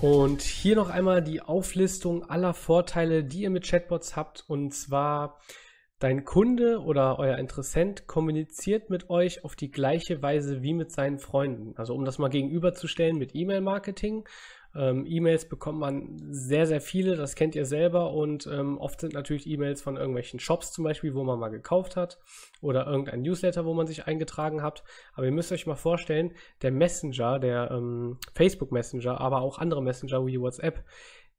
Und hier noch einmal die Auflistung aller Vorteile, die ihr mit Chatbots habt. Und zwar, dein Kunde oder euer Interessent kommuniziert mit euch auf die gleiche Weise wie mit seinen Freunden. Also um das mal gegenüberzustellen mit E-Mail-Marketing. Ähm, E-Mails bekommt man sehr, sehr viele, das kennt ihr selber und ähm, oft sind natürlich E-Mails von irgendwelchen Shops zum Beispiel, wo man mal gekauft hat oder irgendein Newsletter, wo man sich eingetragen hat. Aber ihr müsst euch mal vorstellen, der Messenger, der ähm, Facebook Messenger, aber auch andere Messenger wie WhatsApp,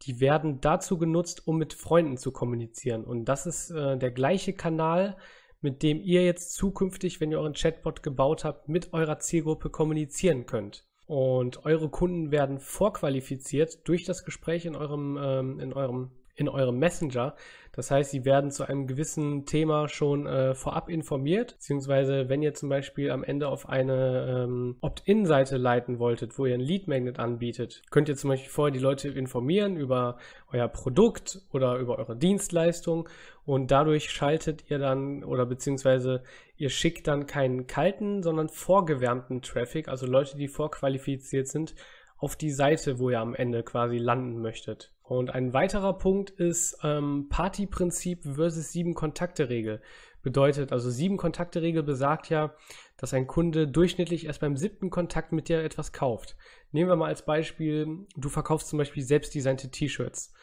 die werden dazu genutzt, um mit Freunden zu kommunizieren. Und das ist äh, der gleiche Kanal, mit dem ihr jetzt zukünftig, wenn ihr euren Chatbot gebaut habt, mit eurer Zielgruppe kommunizieren könnt. Und eure Kunden werden vorqualifiziert durch das Gespräch in eurem, ähm, in eurem in eurem Messenger. Das heißt, sie werden zu einem gewissen Thema schon äh, vorab informiert, beziehungsweise wenn ihr zum Beispiel am Ende auf eine ähm, Opt-in-Seite leiten wolltet, wo ihr ein Lead-Magnet anbietet, könnt ihr zum Beispiel vorher die Leute informieren über euer Produkt oder über eure Dienstleistung und dadurch schaltet ihr dann oder beziehungsweise ihr schickt dann keinen kalten, sondern vorgewärmten Traffic, also Leute, die vorqualifiziert sind, auf die Seite, wo ihr am Ende quasi landen möchtet. Und ein weiterer Punkt ist ähm, Partyprinzip versus sieben Kontakte-Regel. Bedeutet, also sieben Kontakte-Regel besagt ja, dass ein Kunde durchschnittlich erst beim siebten Kontakt mit dir etwas kauft. Nehmen wir mal als Beispiel, du verkaufst zum Beispiel selbstdesignte T-Shirts.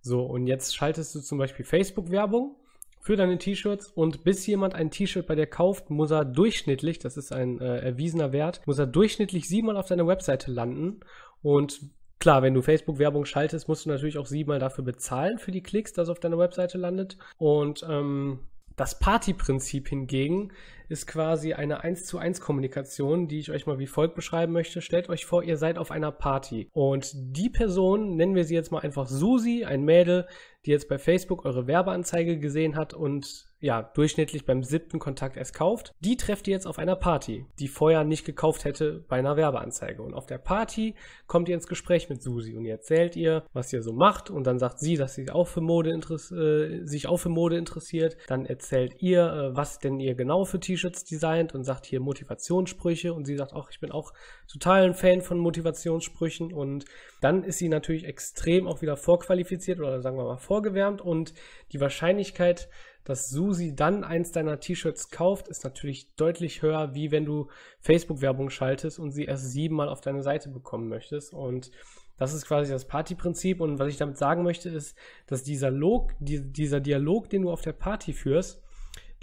So, und jetzt schaltest du zum Beispiel Facebook-Werbung für deine T-Shirts und bis jemand ein T-Shirt bei dir kauft, muss er durchschnittlich, das ist ein äh, erwiesener Wert, muss er durchschnittlich siebenmal auf deiner Webseite landen und klar, wenn du Facebook-Werbung schaltest, musst du natürlich auch siebenmal dafür bezahlen, für die Klicks, dass auf deiner Webseite landet. Und ähm, das Party-Prinzip hingegen ist quasi eine 1 zu 1 Kommunikation, die ich euch mal wie folgt beschreiben möchte. Stellt euch vor, ihr seid auf einer Party und die Person, nennen wir sie jetzt mal einfach Susi, ein Mädel, die jetzt bei Facebook eure Werbeanzeige gesehen hat und ja, durchschnittlich beim siebten Kontakt erst kauft, die trefft ihr jetzt auf einer Party, die vorher nicht gekauft hätte bei einer Werbeanzeige. Und auf der Party kommt ihr ins Gespräch mit Susi und ihr erzählt ihr, was ihr so macht und dann sagt sie, dass sie auch für Mode äh, sich auch für Mode interessiert. Dann erzählt ihr, äh, was denn ihr genau für T-Shirts designt und sagt hier Motivationssprüche und sie sagt auch, ich bin auch total ein Fan von Motivationssprüchen und dann ist sie natürlich extrem auch wieder vorqualifiziert oder sagen wir mal vorgewärmt und die Wahrscheinlichkeit, dass Susi dann eins deiner T-Shirts kauft, ist natürlich deutlich höher, wie wenn du Facebook-Werbung schaltest und sie erst siebenmal auf deine Seite bekommen möchtest. Und das ist quasi das Partyprinzip. Und was ich damit sagen möchte, ist, dass dieser Dialog, dieser Dialog, den du auf der Party führst,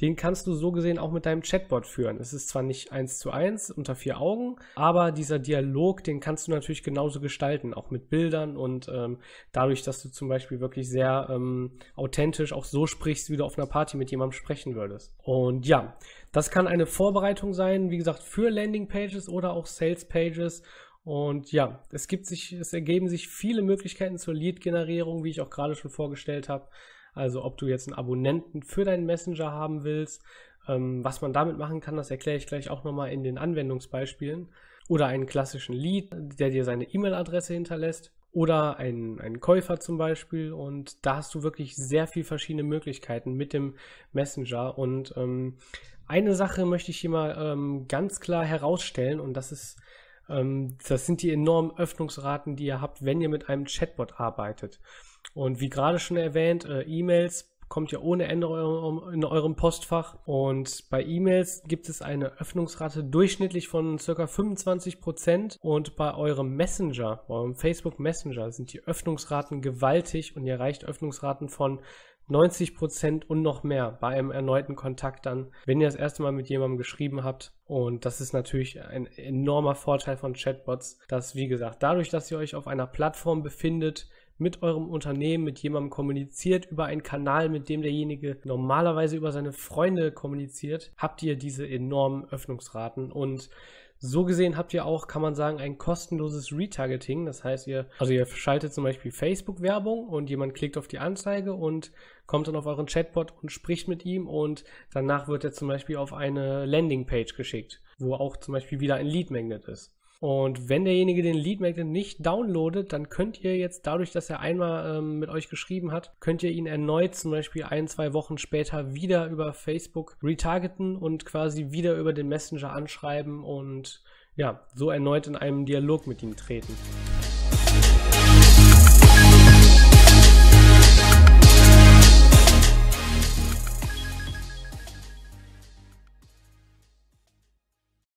den kannst du so gesehen auch mit deinem Chatbot führen. Es ist zwar nicht eins zu eins unter vier Augen, aber dieser Dialog, den kannst du natürlich genauso gestalten, auch mit Bildern und ähm, dadurch, dass du zum Beispiel wirklich sehr ähm, authentisch auch so sprichst, wie du auf einer Party mit jemandem sprechen würdest. Und ja, das kann eine Vorbereitung sein, wie gesagt, für Landingpages oder auch Salespages. Und ja, es gibt sich, es ergeben sich viele Möglichkeiten zur Lead-Generierung, wie ich auch gerade schon vorgestellt habe. Also ob du jetzt einen Abonnenten für deinen Messenger haben willst, ähm, was man damit machen kann, das erkläre ich gleich auch nochmal in den Anwendungsbeispielen. Oder einen klassischen Lead, der dir seine E-Mail-Adresse hinterlässt. Oder einen, einen Käufer zum Beispiel. Und da hast du wirklich sehr viele verschiedene Möglichkeiten mit dem Messenger. Und ähm, eine Sache möchte ich hier mal ähm, ganz klar herausstellen. Und das ist ähm, das sind die enormen Öffnungsraten, die ihr habt, wenn ihr mit einem Chatbot arbeitet. Und wie gerade schon erwähnt, äh, E-Mails kommt ja ohne Ende in eurem Postfach. Und bei E-Mails gibt es eine Öffnungsrate durchschnittlich von circa 25% Prozent und bei eurem Messenger, bei eurem Facebook Messenger sind die Öffnungsraten gewaltig und ihr erreicht Öffnungsraten von 90% Prozent und noch mehr bei einem erneuten Kontakt dann, wenn ihr das erste Mal mit jemandem geschrieben habt. Und das ist natürlich ein enormer Vorteil von Chatbots, dass, wie gesagt, dadurch, dass ihr euch auf einer Plattform befindet, mit eurem Unternehmen, mit jemandem kommuniziert, über einen Kanal, mit dem derjenige normalerweise über seine Freunde kommuniziert, habt ihr diese enormen Öffnungsraten und so gesehen habt ihr auch, kann man sagen, ein kostenloses Retargeting. Das heißt, ihr, also ihr schaltet zum Beispiel Facebook-Werbung und jemand klickt auf die Anzeige und kommt dann auf euren Chatbot und spricht mit ihm und danach wird er zum Beispiel auf eine Landingpage geschickt, wo auch zum Beispiel wieder ein Lead Magnet ist. Und wenn derjenige den Lead Magnet nicht downloadet, dann könnt ihr jetzt dadurch, dass er einmal ähm, mit euch geschrieben hat, könnt ihr ihn erneut zum Beispiel ein, zwei Wochen später wieder über Facebook retargeten und quasi wieder über den Messenger anschreiben und ja, so erneut in einem Dialog mit ihm treten.